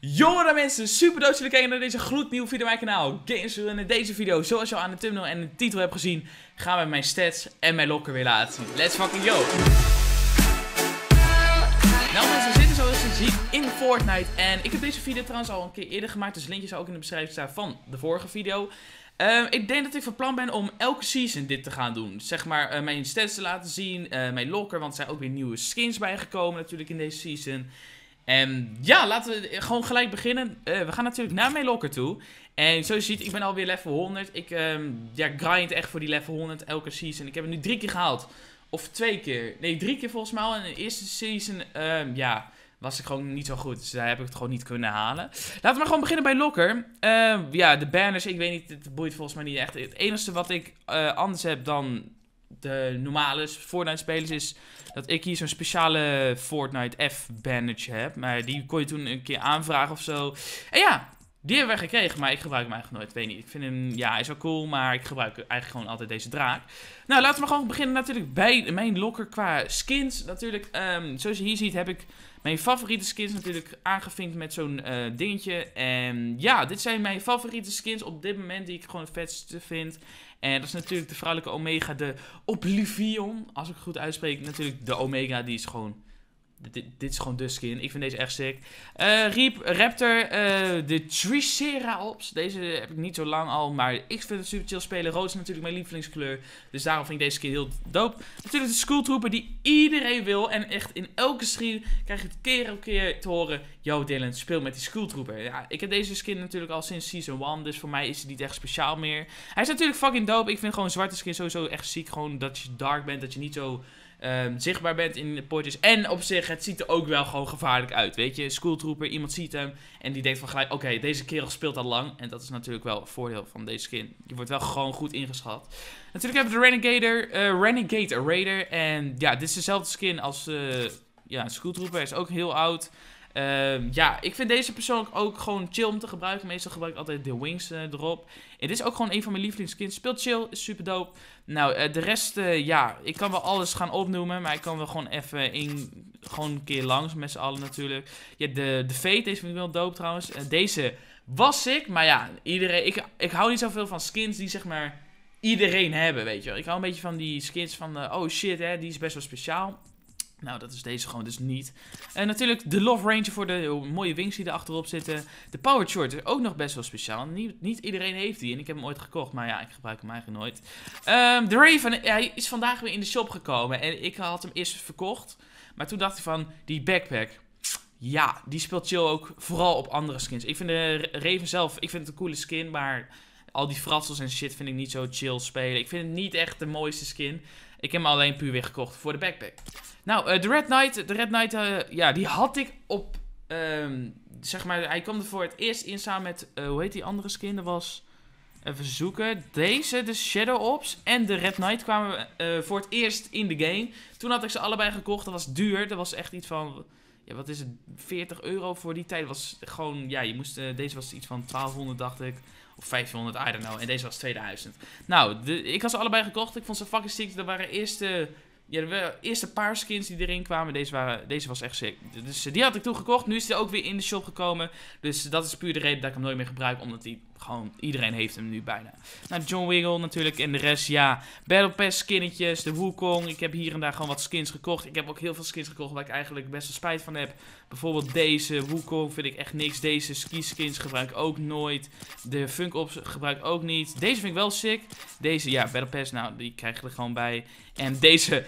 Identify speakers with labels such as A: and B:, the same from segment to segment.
A: Jongere mensen, super dat jullie kijken naar deze gloednieuwe video op mijn kanaal Games. En in deze video, zoals je al aan de thumbnail en de titel hebt gezien, gaan we mijn stats en mijn locker weer laten zien. Let's fucking go! Nou mensen, we zitten zoals je ziet in Fortnite en ik heb deze video trouwens al een keer eerder gemaakt, dus linkje zal ook in de beschrijving staan van de vorige video. Ehm, ik denk dat ik van plan ben om elke season dit te gaan doen. Zeg maar eh, mijn stats te laten zien, eh, mijn locker, want er zijn ook weer nieuwe skins bijgekomen natuurlijk in deze season. En ehm, ja, laten we gewoon gelijk beginnen. Eh, we gaan natuurlijk naar mijn locker toe. En zoals je ziet, ik ben alweer level 100. Ik ehm, ja, grind echt voor die level 100 elke season. Ik heb het nu drie keer gehaald. Of twee keer. Nee, drie keer volgens mij al. En de eerste season, ehm, ja, was ik gewoon niet zo goed. Dus daar heb ik het gewoon niet kunnen halen. Laten we maar gewoon beginnen bij Locker. ja, de banners, ik weet niet, het boeit volgens mij niet echt. Het enige wat ik eh, anders heb dan de normale Fortnite-spelers is dat ik hier zo'n speciale Fortnite f bandage heb. Maar die kon je toen een keer aanvragen of zo. En ja, die hebben we gekregen, maar ik gebruik hem eigenlijk nooit. Weet niet. Ik vind hem, ja, hij is wel cool, maar ik gebruik eigenlijk gewoon altijd deze draak. Nou, laten we gewoon beginnen natuurlijk bij mijn locker qua skins. Natuurlijk, ehm, zoals je hier ziet, heb ik mijn favoriete skins natuurlijk aangevinkt met zo'n eh, dingetje. En ja, dit zijn mijn favoriete skins op dit moment die ik gewoon het vetste vind. En dat is natuurlijk de vrouwelijke Omega, de Oblivion. Als ik goed uitspreek, natuurlijk de Omega, die is gewoon dit, dit, is gewoon de skin. Ik vind deze echt sick. Uh, eh, Riep, Raptor, uh, de Triceratops. Deze heb ik niet zo lang al, maar ik vind het super chill spelen. Rood is natuurlijk mijn lievelingskleur, dus daarom vind ik deze skin heel dope. Natuurlijk de Schooltrooper die iedereen wil en echt in elke stream krijg je het keer op keer te horen yo Dylan, speel met die schooltrooper. Ja, ik heb deze skin natuurlijk al sinds Season 1, dus voor mij is het niet echt speciaal meer. Hij is natuurlijk fucking dope. Ik vind gewoon zwarte skin sowieso echt ziek. Gewoon dat je dark bent, dat je niet zo ehm, zichtbaar bent in de potjes. En op zich, het ziet er ook wel gewoon gevaarlijk uit, weet je. Schooltrooper, iemand ziet hem en die denkt van gelijk, oké, deze kerel speelt al lang. En dat is natuurlijk wel een voordeel van deze skin. Je wordt wel gewoon goed ingeschat. Natuurlijk hebben we de Renegader, uh, eh, Renegade Raider. En ja, dit is dezelfde skin als... Uh, ja, Hij is ook heel oud. Uh, ja, ik vind deze persoonlijk ook gewoon chill om te gebruiken. Meestal gebruik ik altijd de wings eh, erop. het is ook gewoon een van mijn lievelingskins. Speelt chill, is super dope. Nou, eh, de rest, eh, ja, ik kan wel alles gaan opnoemen. Maar ik kan wel gewoon even één, gewoon een keer langs met z'n allen natuurlijk. Ja, de, de Fate, deze vind ik wel dope trouwens. deze was ik, maar ja, iedereen, ik, ik hou niet zoveel van skins die zeg maar iedereen hebben, weet je wel. Ik hou een beetje van die skins van, oh shit, hè, die is best wel speciaal. Nou, dat is deze gewoon dus niet. En natuurlijk de Love Ranger voor de mooie wings die er achterop zitten. De Power Short is ook nog best wel speciaal. Niet, niet, iedereen heeft die en ik heb hem ooit gekocht, maar ja, ik gebruik hem eigenlijk nooit. Ehm, de Raven, hij is vandaag weer in de shop gekomen en ik had hem eerst verkocht. Maar toen dacht ik van, die backpack, ja, die speelt chill ook vooral op andere skins. Ik vind de Raven zelf, ik vind het een coole skin, maar al die fratsels en shit vind ik niet zo chill spelen. Ik vind het niet echt de mooiste skin. Ik heb hem alleen puur weer gekocht voor de backpack. Nou, uh, de Red Knight, de Red Knight, eh, ja, die had ik op, ehm, zeg maar, hij kwam er voor het eerst in samen met, eh, hoe heet die andere skin? Dat was, even zoeken, deze, de Shadow Ops en de Red Knight kwamen voor het eerst in de game. Toen had ik ze allebei gekocht, dat was duur, dat was echt iets van, ja, wat is het, 40 euro voor die tijd was gewoon, ja, je moest, eh, deze was iets van 1200 dacht ik, of 500, I don't know, en deze was 2000. Nou, ik had ze allebei gekocht, ik vond ze fucking sick, er waren eerste, ja, de eerste paar skins die erin kwamen, deze, waren, deze was echt sick. Dus eh, die had ik toen gekocht, nu is die ook weer in de shop gekomen, dus dat is puur de reden dat ik hem nooit meer gebruik, omdat die gewoon iedereen heeft hem nu bijna. Nou, John Wiggle natuurlijk en de rest, ja. Battle Pass skinnetjes, de Wukong. Ik heb hier en daar gewoon wat skins gekocht. Ik heb ook heel veel skins gekocht waar ik eigenlijk best wel spijt van heb. Bijvoorbeeld deze Wukong vind ik echt niks. Deze ski skins gebruik ik ook nooit. De Funk Ops gebruik ik ook niet. Deze vind ik wel sick. Deze, ja, Battle Pass, nou, die krijg je er gewoon bij. En deze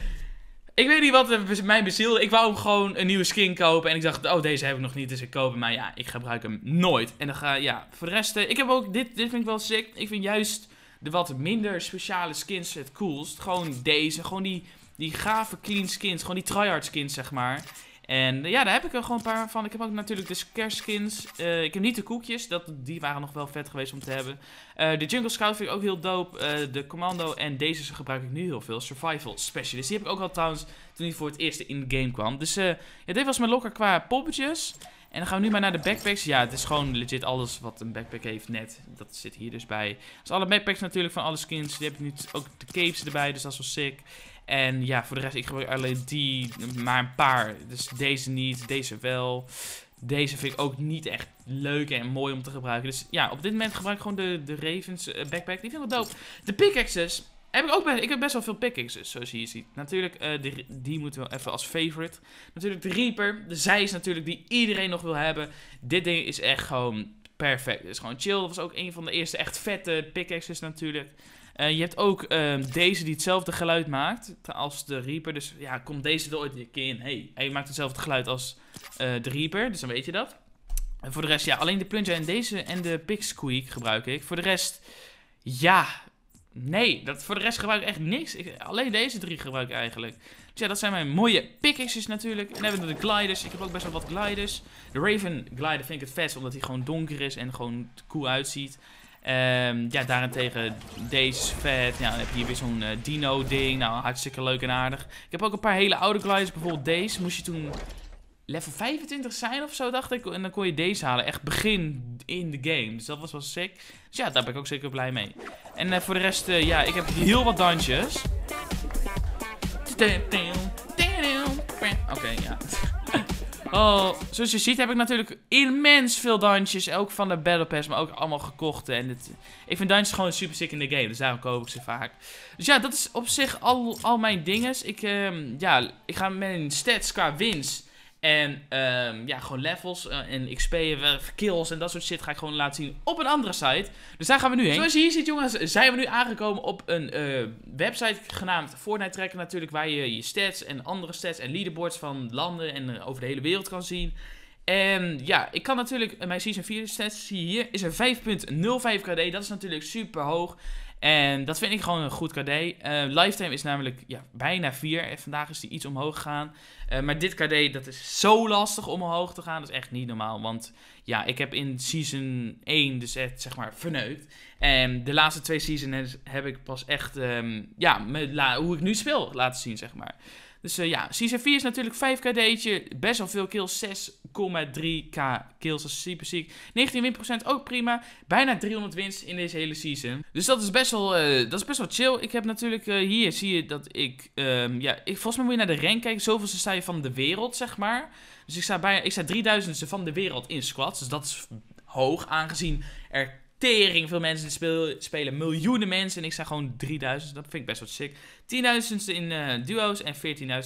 A: ik weet niet wat mij bezielde. Ik wou hem gewoon een nieuwe skin kopen. En ik dacht, oh, deze heb ik nog niet. Dus ik koop hem. Maar ja, ik gebruik hem nooit. En dan ga ja, voor de rest. Eh, ik heb ook, dit, dit vind ik wel sick. Ik vind juist de wat minder speciale skins het coolst. Gewoon deze. Gewoon die, die gave clean skins. Gewoon die tryhard skins, zeg maar. En eh, ja, daar heb ik er gewoon een paar van. Ik heb ook natuurlijk de kerstskins. Uh, ik heb niet de koekjes, dat, die waren nog wel vet geweest om te hebben. Eh, de Jungle Scout vind ik ook heel dope. de Commando en deze gebruik ik nu heel veel. Survival Specialist. Die heb ik ook al trouwens toen hij voor het eerst in de game kwam. Dus ja, dit was mijn lokker qua poppetjes. En dan gaan we nu maar naar de backpacks. Ja, het is gewoon legit alles wat een backpack heeft net. Dat zit hier dus bij. Dus alle backpacks natuurlijk van alle skins. Die heb ik nu ook de capes erbij, dus dat is wel sick. En ja, voor de rest, ik gebruik alleen die, maar een paar. Dus deze niet, deze wel. Deze vind ik ook niet echt leuk en mooi om te gebruiken. Dus ja, op dit moment gebruik ik gewoon de, de Ravens eh, backpack. Die vind ik wel dope. De pickaxes heb ik ook best, ik heb best wel veel pickaxes, zoals je hier ziet. Natuurlijk, eh, die, die moeten we even als favorite. Natuurlijk de Reaper. De zij is natuurlijk die iedereen nog wil hebben. Dit ding is echt gewoon perfect. Het is gewoon chill. Dat was ook een van de eerste echt vette pickaxes natuurlijk. Eh, je hebt ook ehm, deze die hetzelfde geluid maakt als de Reaper. Dus ja, komt deze er ooit keer in? Hey, hij maakt hetzelfde geluid als eh, de Reaper, dus dan weet je dat. En voor de rest, ja, alleen de Plunger en deze en de Squeak gebruik ik. Voor de rest, ja, nee, dat, voor de rest gebruik ik echt niks. Ik, alleen deze drie gebruik ik eigenlijk. Dus ja, dat zijn mijn mooie pickaxes natuurlijk. En dan hebben we de gliders. Ik heb ook best wel wat gliders. De Raven glider vind ik het vet, omdat hij gewoon donker is en gewoon cool uitziet. Um, ja, daarentegen deze vet. Ja, dan heb je hier weer zo'n eh, dino-ding. Nou, hartstikke leuk en aardig. Ik heb ook een paar hele oude gliders. Bijvoorbeeld deze moest je toen level 25 zijn of zo, dacht ik. En dan kon je deze halen. Echt begin in de game. Dus dat was wel sick. Dus ja, daar ben ik ook zeker blij mee. En eh, voor de rest, eh, ja, ik heb heel wat dansjes. Oké, okay, ja. Oh, zoals je ziet heb ik natuurlijk immens veel dansjes. Ook van de Battle Pass, maar ook allemaal gekocht. En ik vind dansjes gewoon super sick in de game. Dus daarom koop ik ze vaak. Dus ja, dat is op zich al, al mijn dinges. Ik, ehm, ja, ik ga mijn stats qua winst. En ehm, ja, gewoon levels uh, en XP'en, kills en dat soort shit ga ik gewoon laten zien op een andere site. Dus daar gaan we nu heen. Zoals je hier ziet jongens, zijn we nu aangekomen op een eh, website genaamd Fortnite Tracker natuurlijk. Waar je je stats en andere stats en leaderboards van landen en eh, over de hele wereld kan zien. En ja, ik kan natuurlijk mijn Season 4 stats, zien hier, is een 5.05 KD. Dat is natuurlijk super hoog. En dat vind ik gewoon een goed KD. Eh, lifetime is namelijk ja, bijna 4. En vandaag is die iets omhoog gegaan. Eh, maar dit KD, dat is zo lastig om omhoog te gaan. Dat is echt niet normaal. Want ja, ik heb in season 1 dus echt, zeg maar, verneukt. En de laatste twee seasons heb ik pas echt, ehm, ja, hoe ik nu speel laten zien, zeg maar. Dus eh, ja, season 4 is natuurlijk 5 KD'tje. Best wel veel kills. 6 3k kills is super ziek. 19 winprocent ook prima. Bijna 300 wins in deze hele season. Dus dat is best wel, eh, dat is best wel chill. Ik heb natuurlijk eh, hier zie je dat ik, ehm, ja, ik, volgens mij moet je naar de rank kijken. zoveel sta je van de wereld, zeg maar. Dus ik sta, bijna, ik sta 3000ste van de wereld in squads. Dus dat is hoog, aangezien er tering veel mensen die speel, spelen. Miljoenen mensen. En ik sta gewoon 3000. Dat vind ik best wel sick. 10.000 in eh, duo's en 14.000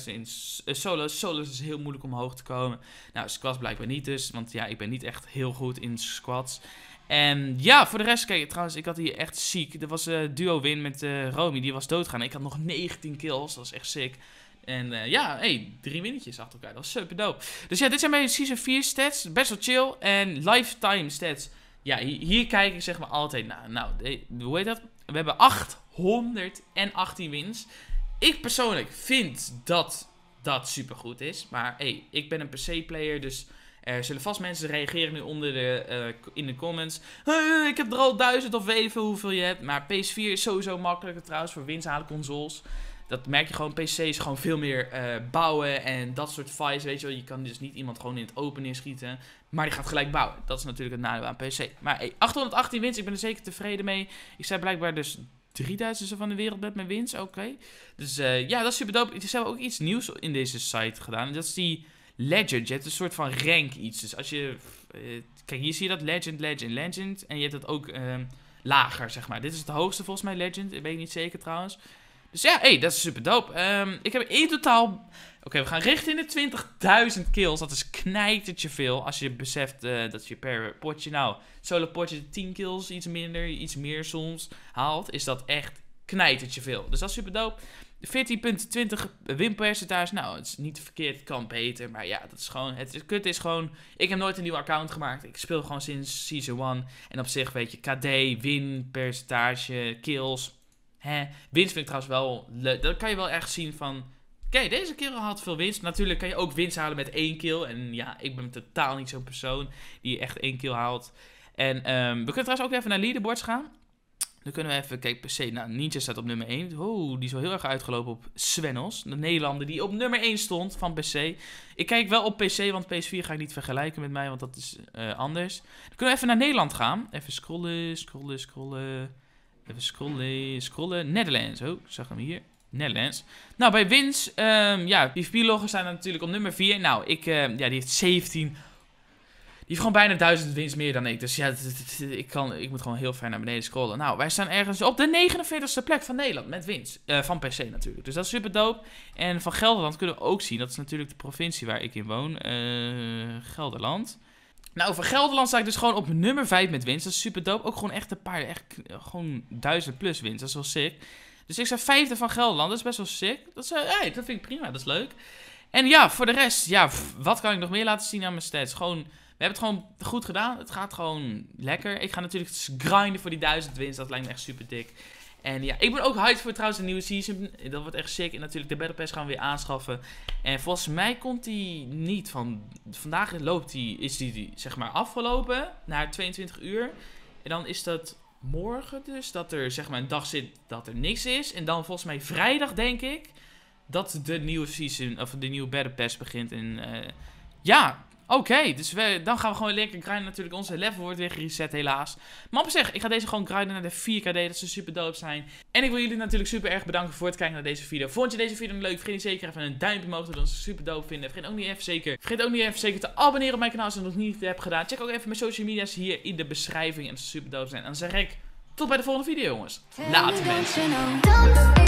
A: in eh, solo's. Solo's is heel moeilijk om hoog te komen. Nou, squats blijkbaar niet dus. Want ja, ik ben niet echt heel goed in squats. En ja, voor de rest, kijk, trouwens, ik had hier echt ziek. Er was een eh, duo-win met Romy, die was doodgaan. Ik had nog 19 kills, dat is echt sick. En ja, hey, drie winnetjes achter elkaar. Dat was super dope. Dus ja, dit zijn mijn season 4 stats. Best wel chill. En lifetime stats ja, hier kijk ik zeg maar altijd naar. Nou, hoe heet dat? We hebben 818 wins. Ik persoonlijk vind dat dat supergoed is. Maar hey, ik ben een PC-player, dus er zullen vast mensen reageren nu onder de, eh, in de comments. ik heb er al duizend of even hoeveel je hebt. Maar PS4 is sowieso makkelijker trouwens voor winst halen consoles dat merk je gewoon, PC is gewoon veel meer eh, bouwen en dat soort files weet je wel. Je kan dus niet iemand gewoon in het open neerschieten, maar die gaat gelijk bouwen. Dat is natuurlijk het nadeel aan PC. Maar hey, 818 winst ik ben er zeker tevreden mee. Ik zei blijkbaar dus 3000 van de wereld met mijn winst, oké. Dus eh, ja, dat is super dope. Ze hebben ook iets nieuws in deze site gedaan, dat is die legend. Je hebt een soort van rank iets. Dus als je, eh, kijk hier zie je dat, legend, legend, legend. En je hebt dat ook ehm, lager, zeg maar. Dit is het hoogste volgens mij, legend, ik weet niet zeker trouwens. Dus ja, hey, dat is super dope. Ehm, ik heb in totaal... Oké, we gaan richting de 20.000 kills. Dat is knijtertje veel. Als je beseft eh, dat je per potje... Nou, solo potje 10 kills, iets minder, iets meer soms haalt. Is dat echt knijtertje veel. Dus dat is super dope. 14.20 winpercentage. Nou, het is niet verkeerd. Het kan beter. Maar ja, dat is gewoon. Het, is, kut is gewoon. Ik heb nooit een nieuw account gemaakt. Ik speel gewoon sinds season 1. En op zich, weet je, KD, winpercentage, kills hè, winst vind ik trouwens wel leuk. Dat kan je wel echt zien van... Kijk, deze kerel had veel winst. Natuurlijk kan je ook winst halen met één kill. En ja, ik ben totaal niet zo'n persoon die echt één kill haalt. En ehm, we kunnen trouwens ook even naar leaderboards gaan. Dan kunnen we even, kijk, PC, nou, nietje staat op nummer 1. Oh, die is wel heel erg uitgelopen op Svenos, de Nederlander die op nummer 1 stond van PC. Ik kijk wel op PC, want PS4 ga ik niet vergelijken met mij, want dat is eh, anders. Dan kunnen we even naar Nederland gaan. Even scrollen, scrollen, scrollen. Even scrollen, scrollen. Netherlands. Oh, ik zag hem hier. Netherlands. Nou, bij Wins, um, ja, PvP-logger staan natuurlijk op nummer 4. Nou, ik, ehm, ja, die heeft 17... Die heeft gewoon bijna 1000 wins meer dan ik. Dus ja, ik, kan, ik moet gewoon heel ver naar beneden scrollen. Nou, wij staan ergens op de 49ste plek van Nederland met wins. Eh, van per se natuurlijk. Dus dat is super dope. En van Gelderland kunnen we ook zien. Dat is natuurlijk de provincie waar ik in woon. Eh, Gelderland. Nou, voor Gelderland sta ik dus gewoon op nummer 5 met winst. Dat is super dope. Ook gewoon echt een eh, paar, echt gewoon duizend plus winst. Dat is wel sick. Dus ik sta vijfde van Gelderland. Dat is best wel sick. Dat, is, eh, hey, dat vind ik prima. Dat is leuk. En ja, voor de rest, ja, wat kan ik nog meer laten zien aan mijn stats? Gewoon, we hebben het gewoon goed gedaan. Het gaat gewoon lekker. Ik ga natuurlijk grinden voor die duizend winst. Dat lijkt me echt super dik. En ja, ik ben ook hyped voor trouwens de nieuwe season. Dat wordt echt sick. En natuurlijk de Battle Pass gaan we weer aanschaffen. En volgens mij komt die niet van... Vandaag loopt die, is die, die zeg maar afgelopen. Naar 22 uur. En dan is dat morgen dus. Dat er zeg maar een dag zit dat er niks is. En dan volgens mij vrijdag denk ik. Dat de nieuwe season... Of de nieuwe Battle Pass begint. En eh, ja, Oké, dus dan gaan we gewoon lekker grinden. Natuurlijk, onze level wordt weer gereset, helaas. Maar op zich, ik ga deze gewoon grinden naar de 4KD, dat ze super dope zijn. En ik wil jullie natuurlijk super erg bedanken voor het kijken naar deze video. Vond je deze video leuk? Vergeet niet zeker even een duimpje omhoog te doen, als ze super dope vinden. Vergeet ook niet even zeker, vergeet ook niet even zeker te abonneren op mijn kanaal als je dat nog niet hebt gedaan. Check ook even mijn social media's hier in de beschrijving en ze super dope zijn. En dan zeg ik, tot bij de volgende video, jongens. Later, mensen.